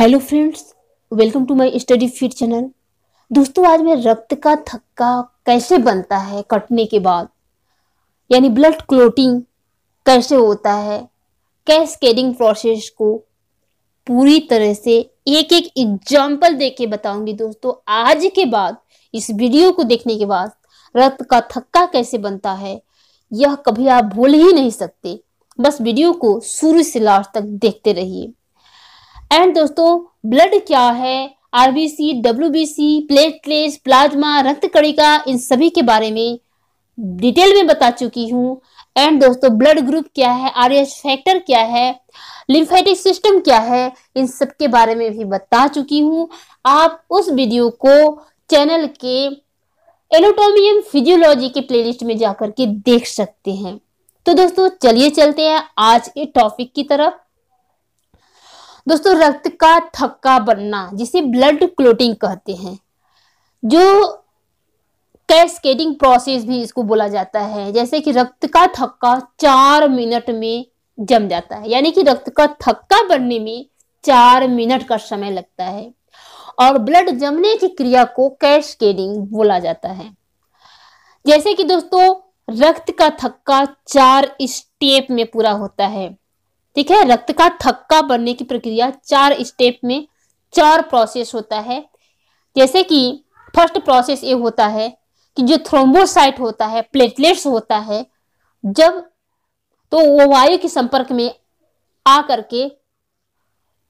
hello friends welcome to my study fit channel दोस्तों आज मैं रक्त का थक्का कैसे बनता है कटने के बाद यानी ब्लड क्लोटिंग कैसे होता है कैस्केडिंग प्रोसेस को पूरी तरह से एक एक एग्जाम्पल दे के बताऊंगी दोस्तों आज के बाद इस वीडियो को देखने के बाद रक्त का थक्का कैसे बनता है यह कभी आप भूल ही नहीं सकते बस वीडियो को शुरू से लास्ट तक देखते रहिए एंड दोस्तों ब्लड क्या है आरबीसी डब्ल्यूबीसी प्लेटलेट्स प्लाज्मा रक्त कणिका इन सभी के बारे में डिटेल में बता चुकी हूँ एंड दोस्तों ब्लड ग्रुप क्या है आरएच फैक्टर क्या है लिम्फेटिक सिस्टम क्या है इन सब के बारे में भी बता चुकी हूँ आप उस वीडियो को चैनल के एनोटोमियम फिजियोलॉजी के प्लेलिस्ट में जाकर के देख सकते हैं तो दोस्तों चलिए चलते हैं आज के टॉपिक की तरफ दोस्तों रक्त का थक्का बनना जिसे ब्लड क्लोटिंग कहते हैं जो कैस्केडिंग प्रोसेस भी इसको बोला जाता है जैसे कि रक्त का थक्का चार मिनट में जम जाता है यानी कि रक्त का थक्का बनने में चार मिनट का समय लगता है और ब्लड जमने की क्रिया को कैस्केडिंग बोला जाता है जैसे कि दोस्तों रक्त का थक्का चार स्टेप में पूरा होता है ठीक है रक्त का थक्का बनने की प्रक्रिया चार स्टेप में चार प्रोसेस होता है जैसे कि फर्स्ट प्रोसेस ये होता है कि जो थ्रोम्बोसाइट होता है प्लेटलेट्स होता है जब तो वो वायु के संपर्क में आ करके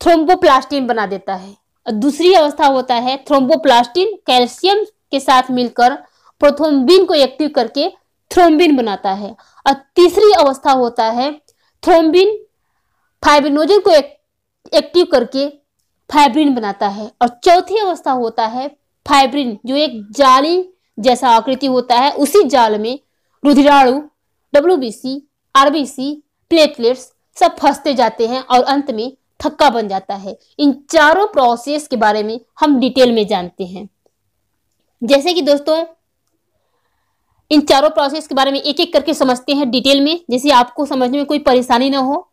थ्रोम्बोप्लास्टिन बना देता है और दूसरी अवस्था होता है थ्रोम्बोप्लास्टिन कैल्शियम के साथ मिलकर प्रोथोम्बिन को एक्टिव करके थ्रोम्बिन बनाता है और तीसरी अवस्था होता है थ्रोम्बिन फाइब्रिनोजन को एक, एक्टिव करके फाइब्रिन बनाता है और चौथी अवस्था होता है फाइब्रिन जो एक जाली जैसा आकृति होता है उसी जाल में रुधिराणु W B C RBC platelets सब फंसते जाते हैं और अंत में थक्का बन जाता है इन चारों प्रोसेस के बारे में हम डिटेल में जानते हैं जैसे कि दोस्तों इन चारों प्रोसेस के बारे में एक एक करके समझते हैं डिटेल में जैसे आपको समझने में कोई परेशानी ना हो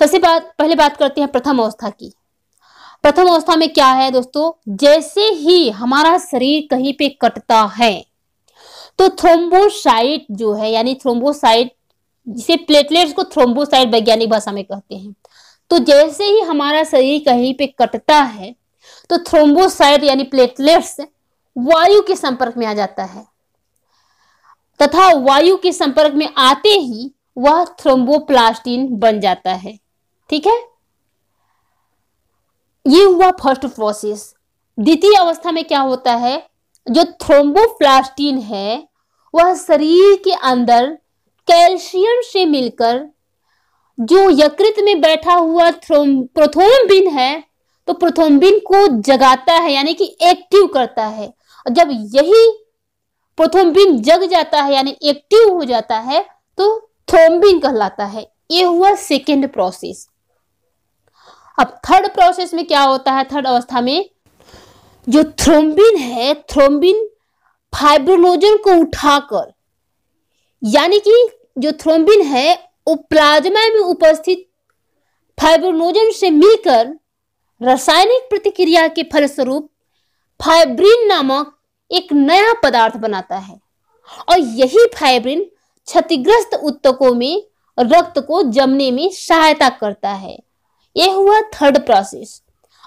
सबसे बात पहले बात करते हैं प्रथम अवस्था की प्रथम अवस्था में क्या है दोस्तों जैसे ही हमारा शरीर कहीं पे कटता है तो थ्रोम्बोसाइट जो है यानी थ्रोम्बोसाइट जिसे प्लेटलेट्स को थ्रोम्बोसाइट वैज्ञानिक भाषा में कहते हैं तो जैसे ही हमारा शरीर कहीं पे कटता है तो थ्रोम्बोसाइट यानी प्लेटलेट्स वायु के संपर्क में आ जाता है तथा वायु के संपर्क में आते ही वह थ्रोम्बोप्लास्टिन बन जाता है ठीक है ये हुआ फर्स्ट प्रोसेस द्वितीय अवस्था में क्या होता है जो थ्रोम्बोप्लास्टीन है वह शरीर के अंदर कैल्शियम से मिलकर जो यकृत में बैठा हुआ थ्रोम प्रोथोम्बिन है तो प्रोथोम्बिन को जगाता है यानी कि एक्टिव करता है और जब यही प्रोथोम्बिन जग जाता है यानी एक्टिव हो जाता है तो थ्रोम्बिन कहलाता है ये हुआ सेकेंड प्रोसेस अब थर्ड प्रोसेस में क्या होता है थर्ड अवस्था में जो थ्रोम्बिन है थ्रोम्बिन फाइब्रोलोजन को उठाकर यानी कि जो थ्रोम्बिन है वो प्लाज्मा में उपस्थित फाइब्रोलोजन से मिलकर रासायनिक प्रतिक्रिया के फलस्वरूप फाइब्रिन नामक एक नया पदार्थ बनाता है और यही फाइब्रिन क्षतिग्रस्त उत्तकों में रक्त को जमने में सहायता करता है ये हुआ थर्ड प्रोसेस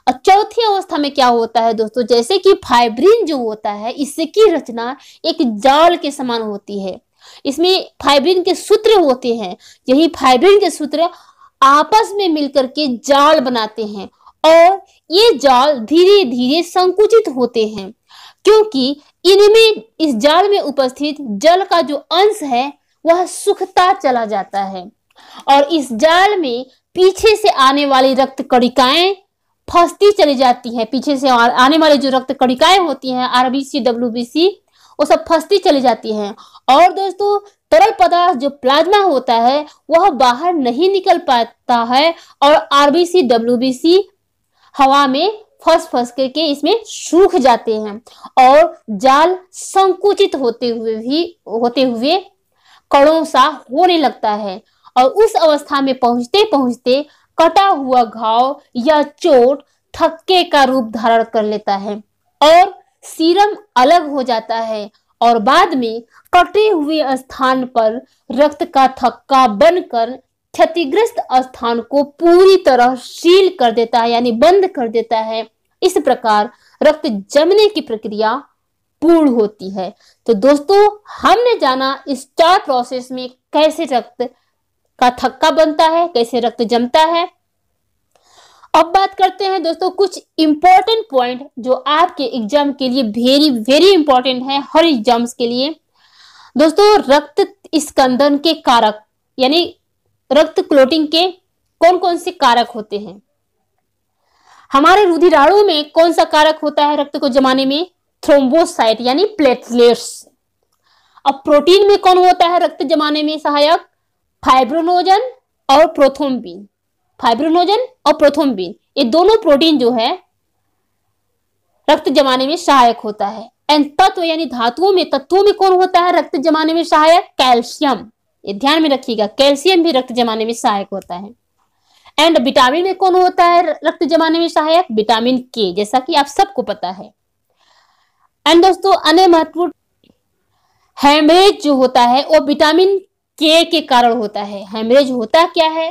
और चौथी अवस्था में क्या होता है दोस्तों जैसे कि फाइब्रिन जो होता है इसकी रचना एक जाल के समान होती है इसमें फाइब्रिन के सूत्र होते हैं यही फाइब्रिन के सूत्र आपस में मिलकर के जाल बनाते हैं और ये जाल धीरे धीरे संकुचित होते हैं क्योंकि इनमें इस जाल में उपस्थित जल का जो अंश है वह सुखता चला जाता है और इस जाल में पीछे से आने वाली रक्त कणिकाएं फंसती चली जाती है पीछे से आने वाली जो रक्त कणिकाएं होती हैं आरबीसी डब्ल्यूबीसी वो सब फंसती चली जाती हैं और दोस्तों तरल पदार्थ जो प्लाज्मा होता है वह बाहर नहीं निकल पाता है और आरबीसी डब्ल्यूबीसी हवा में फंस फंस करके इसमें सूख जाते हैं और जाल संकुचित होते हुए भी होते हुए कड़ों सा होने लगता है और उस अवस्था में पहुंचते पहुंचते कटा हुआ घाव या चोट थक्के का रूप धारण कर लेता है और सीरम अलग हो जाता है और बाद में कटे हुए स्थान पर रक्त का थक्का बनकर क्षतिग्रस्त स्थान को पूरी तरह सील कर देता है यानी बंद कर देता है इस प्रकार रक्त जमने की प्रक्रिया पूर्ण होती है तो दोस्तों हमने जाना इस चार प्रोसेस में कैसे रक्त का थक्का बनता है कैसे रक्त जमता है अब बात करते हैं दोस्तों कुछ इंपॉर्टेंट पॉइंट जो आपके एग्जाम के लिए वेरी वेरी इंपॉर्टेंट है हर एग्जाम्स के लिए दोस्तों रक्त स्कंदन के कारक यानी रक्त क्लोटिंग के कौन कौन से कारक होते हैं हमारे रुधिराड़ों में कौन सा कारक होता है रक्त को जमाने में थ्रोम्बोसाइट यानी प्लेटलेट्स अब प्रोटीन में कौन होता है रक्त जमाने में सहायक फाइब्रोनोजन और प्रोथोम्बिन फाइब्रोनोजन और प्रोथोम्बिन ये दोनों प्रोटीन जो है रक्त जमाने में सहायक होता है एंड तत्व यानी धातुओं में तत्वों में कौन होता है रक्त जमाने में सहायक कैल्शियम ये ध्यान में रखिएगा कैल्शियम भी रक्त जमाने में सहायक होता है एंड विटामिन में कौन होता है रक्त जमाने में सहायक विटामिन के जैसा कि आप सबको पता है एंड दोस्तों अन्य महत्वपूर्ण हेमरेज जो होता है वो विटामिन के के कारण होता है हेमरेज होता क्या है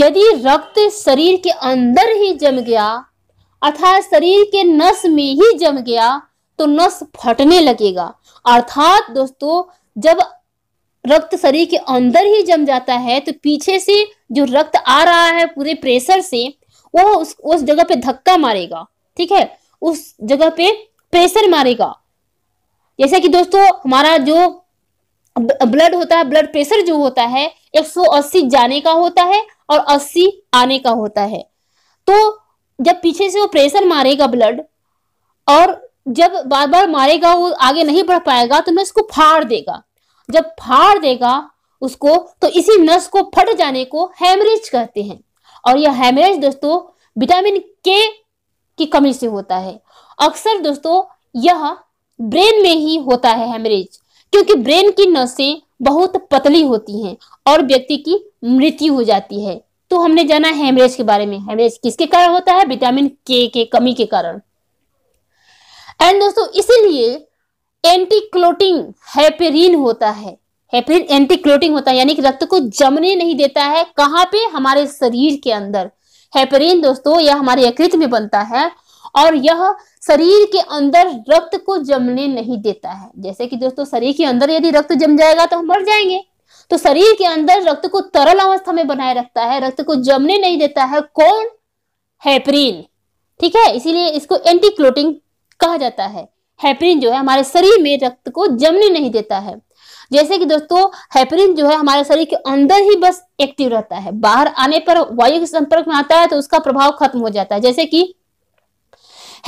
यदि रक्त शरीर के अंदर ही जम गया अर्थात शरीर के नस में ही जम गया तो नस फटने लगेगा अर्थात दोस्तों जब रक्त शरीर के अंदर ही जम जाता है तो पीछे से जो रक्त आ रहा है पूरे प्रेशर से वह उस उस जगह पे धक्का मारेगा ठीक है उस जगह पे प्रेशर मारेगा जैसे कि दोस्तों हमारा जो ब्लड होता है ब्लड प्रेशर जो होता है 180 जाने का होता है और 80 आने का होता है तो जब पीछे से वो प्रेशर मारेगा ब्लड और जब बार बार मारेगा वो आगे नहीं बढ़ पाएगा तो नस को फाड़ देगा जब फाड़ देगा उसको तो इसी नस को फट जाने को हेमरेज कहते हैं और यह हेमरेज दोस्तों विटामिन के की कमी से होता है अक्सर दोस्तों यह ब्रेन में ही होता है हेमरेज क्योंकि ब्रेन की नसें बहुत पतली होती हैं और व्यक्ति की मृत्यु हो जाती है तो हमने जाना हेमरेज के बारे में हेमरेज किसके कारण होता है विटामिन के के कमी के कारण एंड दोस्तों इसीलिए एंटी क्लोटिंग हैपेरिन होता है हेपेरिन एंटी क्लोटिंग होता है यानी कि रक्त को जमने नहीं देता है कहाँ पे हमारे शरीर के अंदर हेपेरिन दोस्तों यह हमारे यकृत में बनता है और यह शरीर के अंदर रक्त को जमने नहीं देता है जैसे कि दोस्तों शरीर के अंदर यदि रक्त जम जाएगा तो हम मर जाएंगे तो शरीर के अंदर रक्त को तरल अवस्था में बनाए रखता है रक्त को जमने नहीं देता है कौन हैप्रीन ठीक है इसीलिए इसको एंटी क्लोटिंग कहा जाता है हैप्रीन जो है हमारे शरीर में रक्त को जमने नहीं देता है जैसे कि दोस्तों हैप्रीन जो है हमारे शरीर के अंदर ही बस एक्टिव रहता है बाहर आने पर वायु के संपर्क में आता है तो उसका प्रभाव खत्म हो जाता है जैसे कि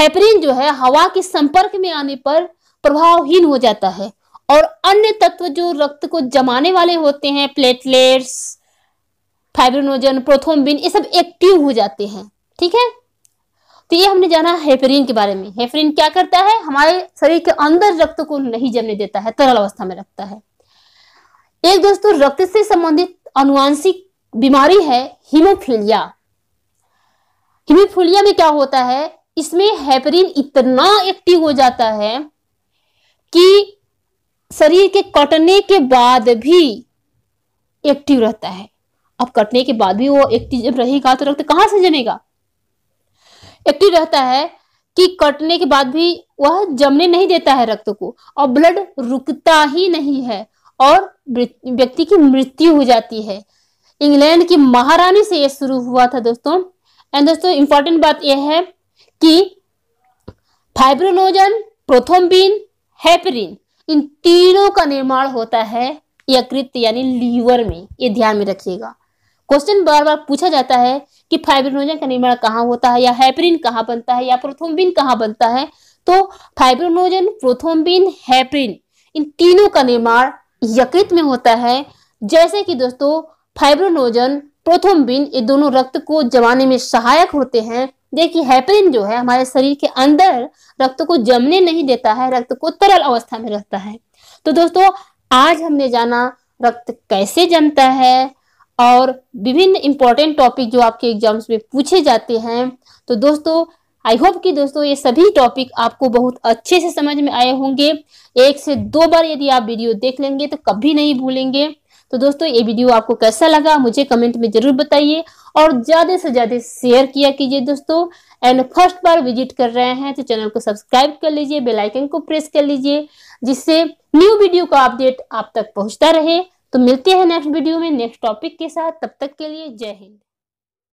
हेपरिन जो है हवा के संपर्क में आने पर प्रभावहीन हो जाता है और अन्य तत्व जो रक्त को जमाने वाले होते हैं प्लेटलेट्स फाइब्रोनोजन प्रोथोम्बिन ये सब एक्टिव हो जाते हैं ठीक है तो ये हमने जाना हेपरिन के बारे में हेपरिन क्या करता है हमारे शरीर के अंदर रक्त को नहीं जमने देता है तरल अवस्था में रखता है एक दोस्तों रक्त से संबंधित अनुवांशिक बीमारी है हिमोफिलिया हिमोफिलिया में क्या होता है इसमें हेपरिन इतना एक्टिव हो जाता है कि शरीर के कटने के बाद भी एक्टिव रहता है अब कटने के बाद भी वो एक्टिव जब रहेगा तो रक्त कहां से जमेगा एक्टिव रहता है कि कटने के बाद भी वह जमने नहीं देता है रक्त को और ब्लड रुकता ही नहीं है और व्यक्ति की मृत्यु हो जाती है इंग्लैंड की महारानी से यह शुरू हुआ था दोस्तों एंड दोस्तों इंपॉर्टेंट बात यह है कि फाइब्रोनोजन प्रोथोम्बिन हेपरिन इन तीनों का निर्माण होता है यकृत यानी लीवर में ये ध्यान में रखिएगा क्वेश्चन बार बार पूछा जाता है कि फाइब्रोनोजन का निर्माण कहाँ होता है या हेपरिन कहाँ बनता है या प्रोथोम्बिन कहाँ बनता है तो फाइब्रोनोजन प्रोथोम्बिन हेपरिन इन तीनों का निर्माण यकृत में होता है जैसे कि दोस्तों फाइब्रोनोजन प्रोथोम्बिन ये दोनों रक्त को जमाने में सहायक होते हैं देखिए हैपरिन जो है हमारे शरीर के अंदर रक्त को जमने नहीं देता है रक्त को तरल अवस्था में रखता है तो दोस्तों आज हमने जाना रक्त कैसे जमता है और विभिन्न इम्पोर्टेंट टॉपिक जो आपके एग्जाम्स में पूछे जाते हैं तो दोस्तों आई होप कि दोस्तों ये सभी टॉपिक आपको बहुत अच्छे से समझ में आए होंगे एक से दो बार यदि आप वीडियो देख लेंगे तो कभी नहीं भूलेंगे तो दोस्तों ये वीडियो आपको कैसा लगा मुझे कमेंट में जरूर बताइए और ज़्यादा से ज़्यादा शेयर किया कीजिए दोस्तों एंड फर्स्ट बार विजिट कर रहे हैं तो चैनल को सब्सक्राइब कर लीजिए बेलाइकन को प्रेस कर लीजिए जिससे न्यू वीडियो का अपडेट आप तक पहुंचता रहे तो मिलते हैं नेक्स्ट वीडियो में नेक्स्ट टॉपिक के साथ तब तक के लिए जय हिंद